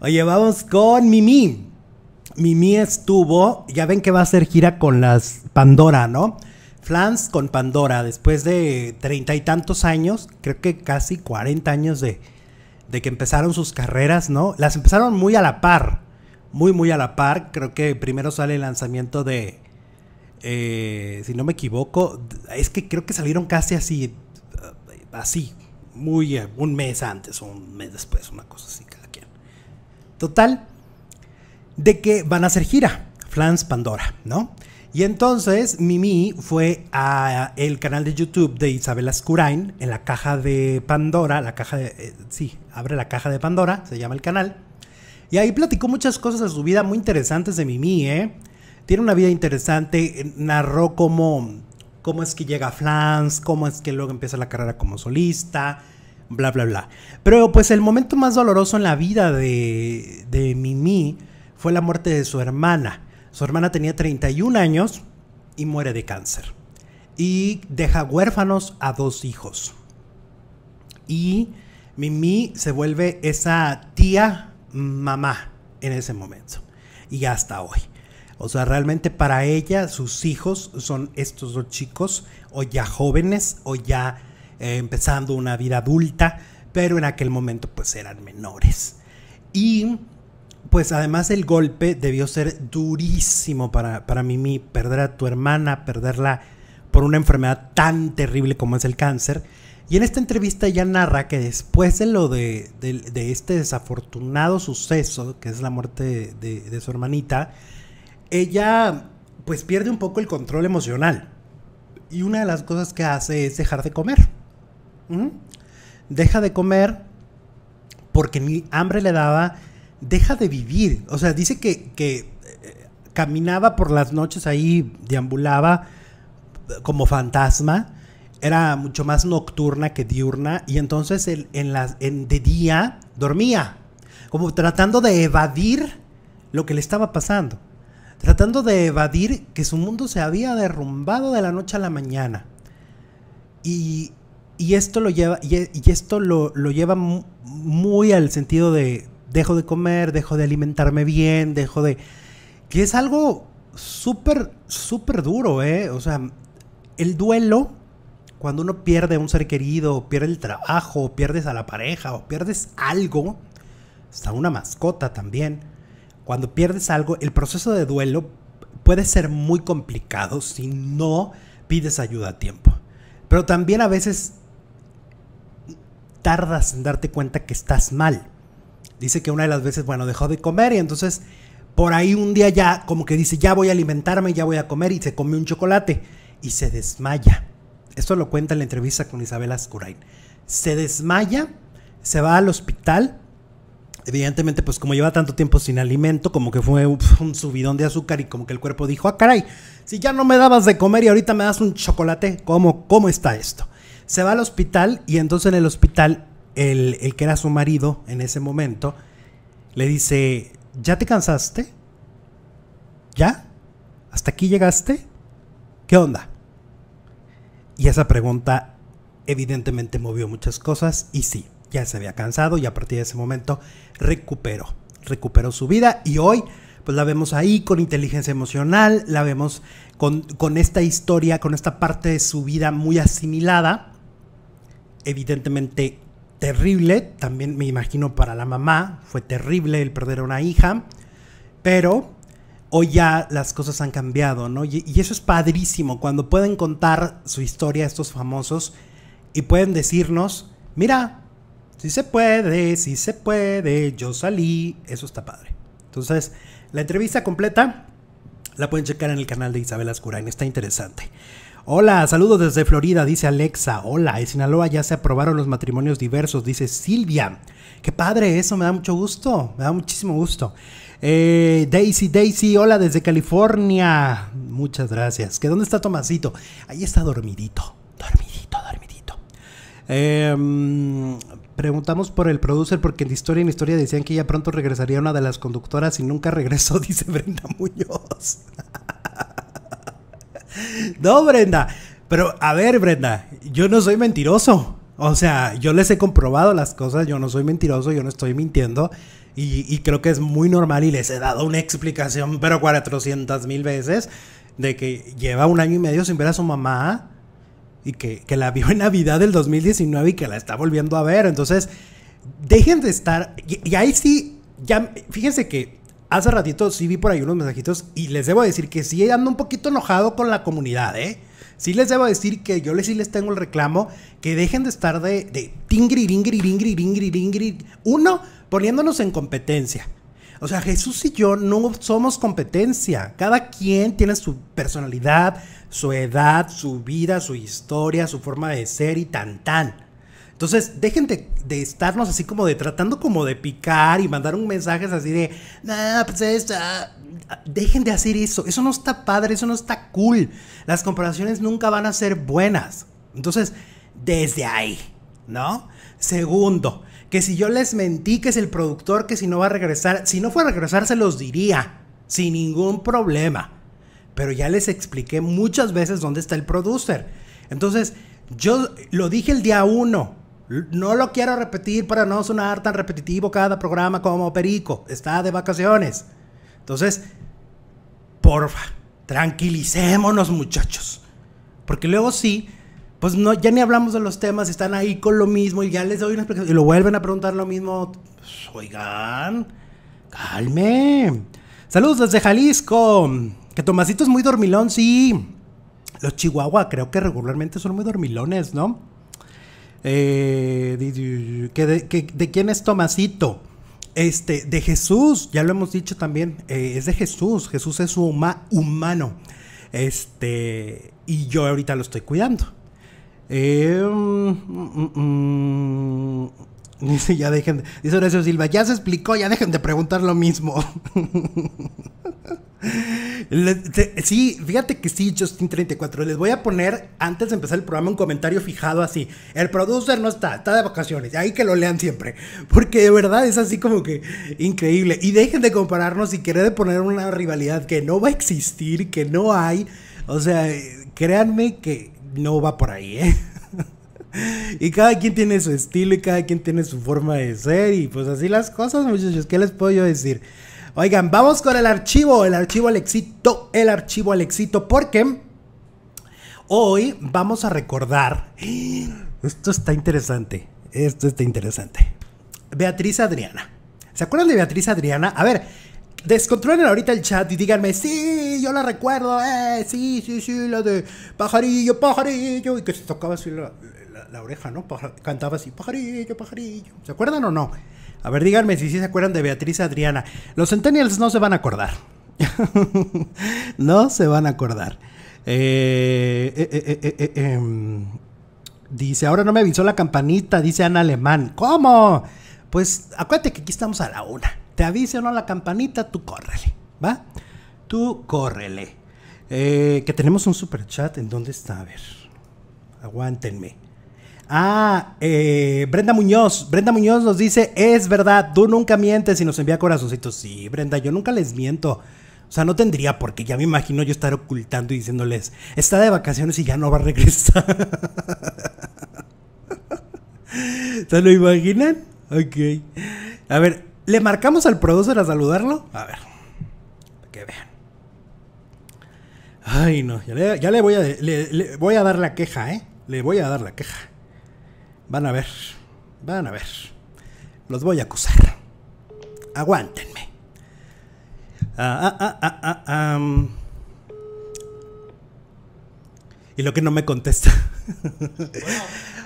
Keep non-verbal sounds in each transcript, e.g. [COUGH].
Oye, vamos con Mimi. Mimi estuvo, ya ven que va a hacer gira con las Pandora, ¿no? Flans con Pandora, después de treinta y tantos años, creo que casi cuarenta años de, que empezaron sus carreras, ¿no? Las empezaron muy a la par, muy, muy a la par. Creo que primero sale el lanzamiento de, eh, si no me equivoco, es que creo que salieron casi así, eh, así, muy eh, un mes antes o un mes después, una cosa así cada quien. Total, de que van a hacer gira, Flans Pandora, ¿no? Y entonces Mimi fue a el canal de YouTube de Isabel Ascurain, en la caja de Pandora, la caja de, eh, sí, abre la caja de Pandora, se llama el canal. Y ahí platicó muchas cosas de su vida muy interesantes de Mimi, ¿eh? Tiene una vida interesante, eh, narró como cómo es que llega a Flans, cómo es que luego empieza la carrera como solista, bla, bla, bla. Pero pues el momento más doloroso en la vida de, de Mimi fue la muerte de su hermana. Su hermana tenía 31 años y muere de cáncer. Y deja huérfanos a dos hijos. Y Mimi se vuelve esa tía mamá en ese momento. Y hasta hoy. O sea, realmente para ella sus hijos son estos dos chicos, o ya jóvenes, o ya eh, empezando una vida adulta, pero en aquel momento pues eran menores. Y pues además el golpe debió ser durísimo para, para Mimi, perder a tu hermana, perderla por una enfermedad tan terrible como es el cáncer. Y en esta entrevista ella narra que después de lo de, este desafortunado suceso, que es la muerte de, de su hermanita, ella pues pierde un poco el control emocional. Y una de las cosas que hace es dejar de comer. ¿Mm? Deja de comer porque ni hambre le daba, deja de vivir. O sea, dice que, eh, caminaba por las noches ahí, deambulaba eh, como fantasma, era mucho más nocturna que diurna y entonces en las, de día dormía, como tratando de evadir lo que le estaba pasando tratando de evadir que su mundo se había derrumbado de la noche a la mañana. Y, esto lo lleva, y, esto lo, lo, lleva muy al sentido de dejo de comer, dejo de alimentarme bien, dejo de... que es algo súper, súper duro, ¿eh? O sea, el duelo, cuando uno pierde a un ser querido, pierde el trabajo, pierdes a la pareja, o pierdes algo, hasta una mascota también, cuando pierdes algo, el proceso de duelo puede ser muy complicado si no pides ayuda a tiempo. Pero también a veces tardas en darte cuenta que estás mal. Dice que una de las veces, bueno, dejó de comer y entonces por ahí un día ya como que dice, ya voy a alimentarme, ya voy a comer y se come un chocolate y se desmaya. Esto lo cuenta en la entrevista con Isabel Ascurain. Se desmaya, se va al hospital Evidentemente, pues como lleva tanto tiempo sin alimento, como que fue [LAUGHS] un subidón de azúcar y como que el cuerpo dijo, ah, caray, si ya no me dabas de comer y ahorita me das un chocolate, ¿cómo, cómo está esto? Se va al hospital y entonces en el hospital el, el que era su marido en ese momento le dice, ¿ya te cansaste? ¿Ya? ¿Hasta aquí llegaste? ¿Qué onda? Y esa pregunta evidentemente movió muchas cosas y sí, ya se había cansado y a partir de ese momento recuperó, recuperó su vida y hoy pues la vemos ahí con inteligencia emocional, la vemos con, esta historia, con esta parte de su vida muy asimilada, evidentemente terrible, también me imagino para la mamá, fue terrible el perder a una hija, pero hoy ya las cosas han cambiado, ¿no? Y, y, eso es padrísimo, cuando pueden contar su historia estos famosos y pueden decirnos, mira, si se puede, si se puede, yo salí, eso está padre. Entonces, la entrevista completa la pueden checar en el canal de Isabel Ascurain, está interesante. Hola, saludos desde Florida, dice Alexa. Hola, en Sinaloa ya se aprobaron los matrimonios diversos, dice Silvia. Qué padre, eso me da mucho gusto, me da muchísimo gusto. Eh, Daisy, Daisy, hola desde California. Muchas gracias. ¿Qué dónde está Tomasito? Ahí está dormidito. Eh, preguntamos por el producer porque en Historia en Historia decían que ya pronto regresaría una de las conductoras y nunca regresó, [LAUGHS] dice Brenda Muñoz. [LAUGHS] no, Brenda. Pero a ver, Brenda, yo no soy mentiroso. O sea, yo les he comprobado las cosas, yo no soy mentiroso, yo no estoy mintiendo. Y, y creo que es muy normal y les he dado una explicación, pero 400 mil veces, de que lleva un año y medio sin ver a su mamá y que, la vio en Navidad del 2019 y que la está volviendo a ver. Entonces, dejen de estar. Y, ahí sí, ya, fíjense que hace ratito sí vi por ahí unos mensajitos y les debo decir que sí ando un poquito enojado con la comunidad, ¿eh? Sí les debo decir que yo les, sí les tengo el reclamo que dejen de estar de, de tingri, tingri, ringri ringri ringri uno, poniéndonos en competencia. O sea, Jesús y yo no somos competencia. Cada quien tiene su personalidad, su edad, su vida, su historia, su forma de ser y tan tan. Entonces, dejen de, estarnos así como de tratando como de picar y mandar un mensaje así de, pues ah, dejen de hacer eso. Eso no está padre, eso no está cool. Las comparaciones nunca van a ser buenas. Entonces, desde ahí, ¿no? Segundo, que si yo les mentí, que es el productor, que si no va a regresar, si no fue a regresar se los diría, sin ningún problema. Pero ya les expliqué muchas veces dónde está el producer. Entonces, yo lo dije el día uno, no lo quiero repetir para no sonar tan repetitivo cada programa como Perico, está de vacaciones. Entonces, porfa, tranquilicémonos muchachos. Porque luego sí, pues no, ya ni hablamos de los temas, están ahí con lo mismo y ya les doy una explicación y lo vuelven a preguntar lo mismo. Pues, oigan, calme. Saludos desde Jalisco. Que Tomasito es muy dormilón, sí. Los Chihuahua creo que regularmente son muy dormilones, ¿no? Eh, de, quién es Tomasito? Este, de Jesús, ya lo hemos dicho también, eh, es de Jesús, Jesús es su humano. Este, y yo ahorita lo estoy cuidando. Eh, mm, mm, mm, [LAUGHS] dice, ya dejen. De, dice Horacio Silva, ya se explicó, ya dejen de preguntar lo mismo. [LAUGHS] sí, fíjate que sí, Justin34. Les voy a poner, antes de empezar el programa, un comentario fijado así. El producer no está, está de vacaciones. Ahí que lo lean siempre. Porque de verdad es así como que increíble. Y dejen de compararnos y querer de poner una rivalidad que no va a existir, que no hay. O sea, eh, créanme que no va por ahí, ¿eh? [LAUGHS] y cada quien tiene su estilo y cada quien tiene su forma de ser y pues así las cosas, muchachos, ¿qué les puedo yo decir? Oigan, vamos con el archivo, el archivo al éxito el archivo al éxito, porque hoy vamos a recordar, [GASPS] esto está interesante, esto está interesante, Beatriz Adriana. ¿Se acuerdan de Beatriz Adriana? A ver, descontrolen ahorita el chat y díganme, sí, yo la recuerdo, eh, sí, sí, sí, la de pajarillo, pajarillo, y que se tocaba así la, oreja, ¿no? cantaba así, pajarillo, pajarillo. ¿Se acuerdan o no? A ver, díganme si sí se acuerdan de Beatriz Adriana. Los Centennials no se van a acordar. [LAUGHS] no se van a acordar. Eh, eh, eh, eh em, dice, ahora no me avisó la campanita, dice Ana Alemán. ¿Cómo? Pues acuérdate que aquí estamos a la una. Te avise o no la campanita, tú córrele, ¿va? tú córrele. Eh, que tenemos un super chat, ¿en dónde está? A ver, aguántenme. Ah, eh, Brenda Muñoz. Brenda Muñoz nos dice, es verdad, tú nunca mientes y nos envía corazoncitos. Sí, Brenda, yo nunca les miento. O sea, no tendría porque ya me imagino yo estar ocultando y diciéndoles, está de vacaciones y ya no va a regresar. [LAUGHS] ¿Se lo imaginan? Ok. A ver, ¿le marcamos al productor a saludarlo? A ver. Ay, no, ya le, voy a voy a dar la queja, ¿eh? Le voy a dar la queja. Van a ver, van a ver. Los voy a acusar. Aguántenme. Ah, ah, ah, ah, ah Y lo que no me contesta. [LAUGHS]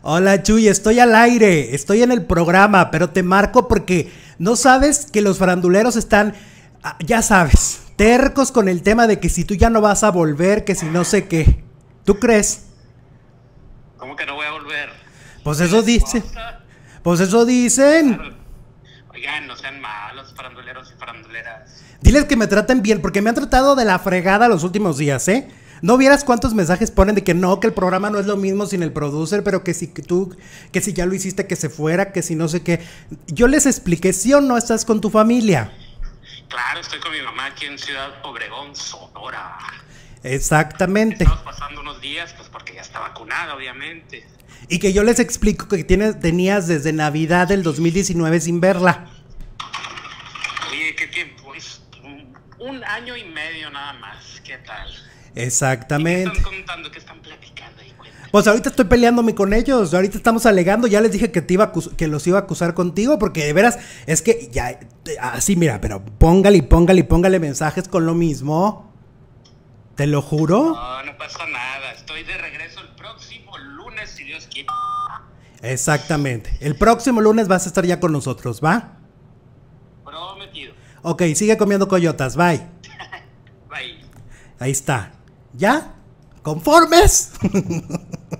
Hola Chuy, estoy al aire, estoy en el programa, pero te marco porque no sabes que los faranduleros están, ah, ya sabes, tercos con el tema de que si tú ya no vas a volver, que si no sé qué. ¿Tú crees? ¿Cómo que no voy a volver? Pues eso dicen. Pues eso dicen. Oigan, no sean malos, faranduleros y faranduleras. Diles que me traten bien, porque me han tratado de la fregada los últimos días, ¿eh? No vieras cuántos mensajes ponen de que no, que el programa no es lo mismo sin el producer, pero que si tú, que si ya lo hiciste, que se fuera, que si no sé qué. Yo les expliqué, si o no estás con tu familia? Claro, estoy con mi mamá aquí en Ciudad Obregón, Sonora. Exactamente. Estamos pasando unos días, pues porque ya está vacunada, obviamente. Y que yo les explico que tienes, tenías desde Navidad del 2019 sin verla. Oye, ¿qué tiempo? Es un, año y medio nada más. ¿Qué tal? Exactamente. están contando? están platicando? Y pues ahorita estoy peleándome con ellos. Ahorita estamos alegando. Ya les dije que, te que los iba a acusar contigo. Porque de veras, es que ya. Así, mira, pero póngale y póngale y póngale mensajes con lo mismo. Te lo juro. No, no pasa nada. Estoy de regreso el próximo lunes, si Dios quiere. Exactamente. El próximo lunes vas a estar ya con nosotros, ¿va? Prometido. Ok, sigue comiendo coyotas. Bye. [LAUGHS] Bye. Ahí está. ¿Ya? ¿Conformes? [LAUGHS]